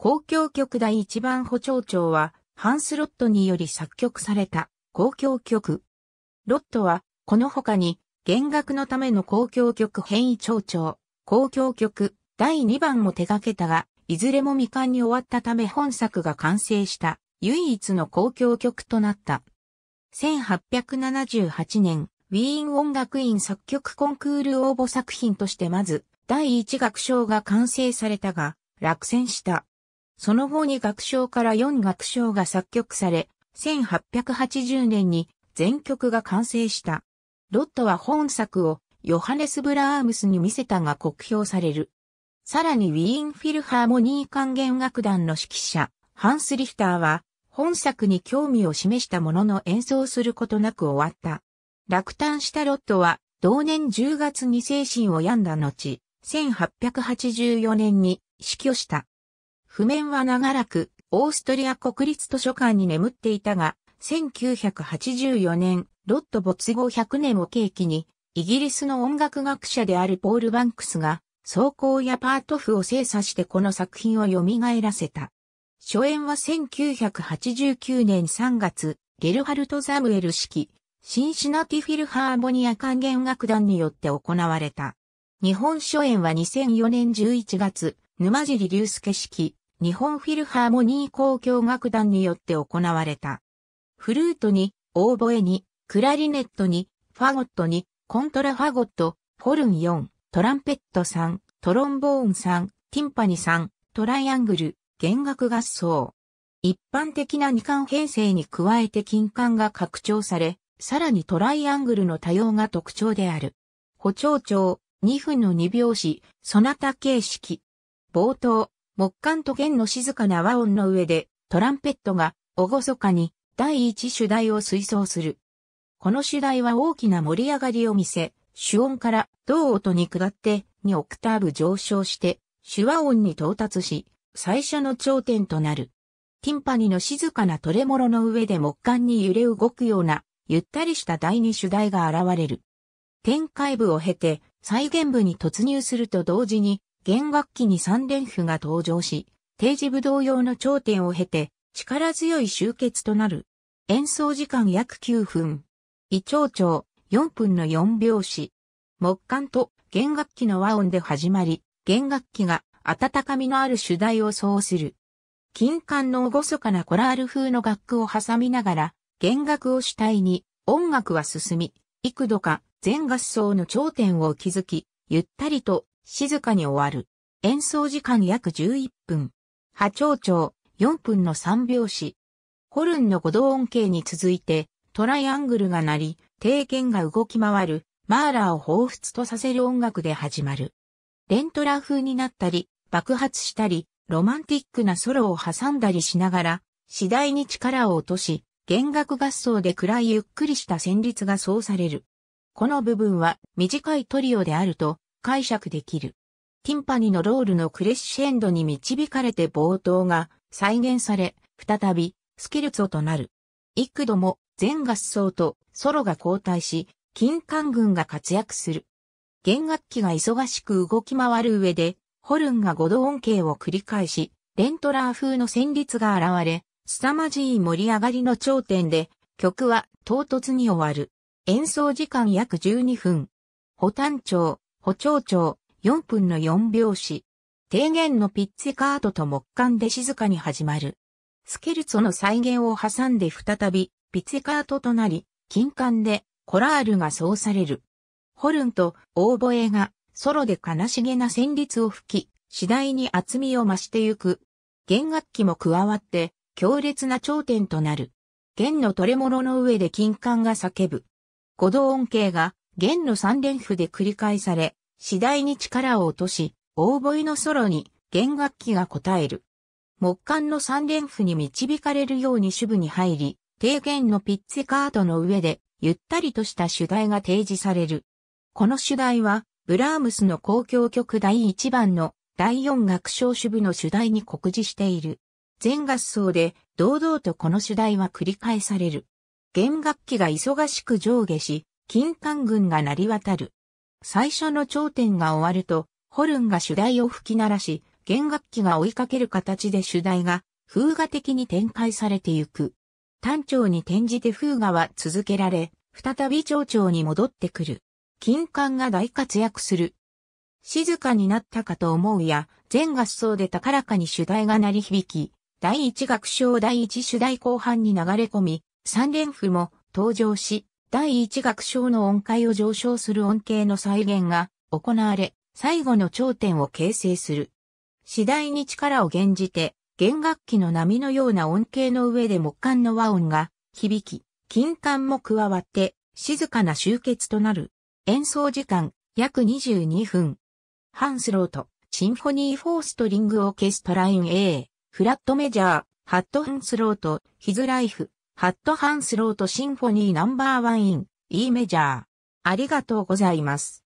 交響曲第一番補聴長は、ハンス・ロットにより作曲された交響曲。ロットは、この他に、弦楽のための交響曲変異長調、交響曲第2番も手掛けたが、いずれも未完に終わったため本作が完成した唯一の公共曲となった。1878年、ウィーン音楽院作曲コンクール応募作品としてまず、第1楽章が完成されたが、落選した。その後に楽章から4楽章が作曲され、1880年に全曲が完成した。ロットは本作をヨハネス・ブラームスに見せたが酷評される。さらにウィーン・フィルハーモニー管弦楽団の指揮者、ハンス・リヒターは、本作に興味を示したものの演奏することなく終わった。落胆したロットは、同年10月に精神を病んだ後、1884年に死去した。譜面は長らく、オーストリア国立図書館に眠っていたが、1984年、ロット没後100年を契機に、イギリスの音楽学者であるポール・バンクスが、奏功やパート譜を精査してこの作品を蘇らせた。初演は1989年3月、ゲルハルト・ザムエル式、シンシナティ・フィルハーモニア管弦楽団によって行われた。日本初演は2004年11月、沼尻隆介式、日本フィルハーモニー交響楽団によって行われた。フルートに、オーボエに、クラリネットに、ファゴットに、コントラファゴット、フォルン4、トランペット3、トロンボーン3、ティンパニ3、トライアングル、弦楽合奏。一般的な二巻編成に加えて金管が拡張され、さらにトライアングルの多様が特徴である。補聴調、2分の2拍子、そなた形式。冒頭、木管と弦の静かな和音の上で、トランペットが、おごそかに、第一主題を推奏する。この主題は大きな盛り上がりを見せ、主音から同音に下って2オクターブ上昇して、手話音に到達し、最初の頂点となる。ティンパニの静かなトレモロの上で木管に揺れ動くような、ゆったりした第二主題が現れる。展開部を経て、再現部に突入すると同時に、弦楽器に三連符が登場し、定時武道用の頂点を経て、力強い集結となる。演奏時間約9分。胃腸長4分の4拍子。木管と弦楽器の和音で始まり、弦楽器が温かみのある主題を奏する。金管の厳かなコラール風の楽譜を挟みながら、弦楽を主体に音楽は進み、幾度か全合奏の頂点を築き、ゆったりと静かに終わる。演奏時間約11分。波長長4分の3拍子。ホルンの5度音形に続いて、トライアングルが鳴り、低弦が動き回る、マーラーを彷彿とさせる音楽で始まる。レントラ風になったり、爆発したり、ロマンティックなソロを挟んだりしながら、次第に力を落とし、弦楽合奏で暗いゆっくりした旋律がそうされる。この部分は短いトリオであると解釈できる。ティンパニのロールのクレッシェンドに導かれて冒頭が再現され、再びスケルツォとなる。幾度も全合奏とソロが交代し、金管群が活躍する。弦楽器が忙しく動き回る上で、ホルンが5度音形を繰り返し、レントラー風の旋律が現れ、凄まじい盛り上がりの頂点で、曲は唐突に終わる。演奏時間約12分。保丹長。補聴長、4分の4拍子。低弦のピッツィカートと木管で静かに始まる。スケルツォの再現を挟んで再び、ピッツィカートとなり、金管でコラールが奏される。ホルンとオーボエがソロで悲しげな旋律を吹き、次第に厚みを増してゆく。弦楽器も加わって強烈な頂点となる。弦のトレモロの上で金管が叫ぶ。鼓動音形が弦の三連符で繰り返され、次第に力を落とし、オーボイのソロに弦楽器が応える。木管の三連符に導かれるように主部に入り、低弦のピッツカートの上で、ゆったりとした主題が提示される。この主題は、ブラームスの公共曲第1番の第4楽章主部の主題に告示している。全合奏で堂々とこの主題は繰り返される。弦楽器が忙しく上下し、金管群が鳴り渡る。最初の頂点が終わると、ホルンが主題を吹き鳴らし、弦楽器が追いかける形で主題が風画的に展開されてゆく。単調に転じて風画は続けられ、再び長調に戻ってくる。金管が大活躍する。静かになったかと思うや、全合奏で高らかに主題が鳴り響き、第一楽章第一主題後半に流れ込み、三連符も登場し、第一楽章の音階を上昇する音形の再現が行われ、最後の頂点を形成する。次第に力を減じて、弦楽器の波のような音形の上で木管の和音が響き、金管も加わって静かな集結となる。演奏時間約22分。ハンスロート、シンフォニーフォーストリングオーケストライン A、フラットメジャー、ハットハンスロート、ヒズライフ。ハットハンスロートシンフォニーナンバーワンイン、E メジャー。ありがとうございます。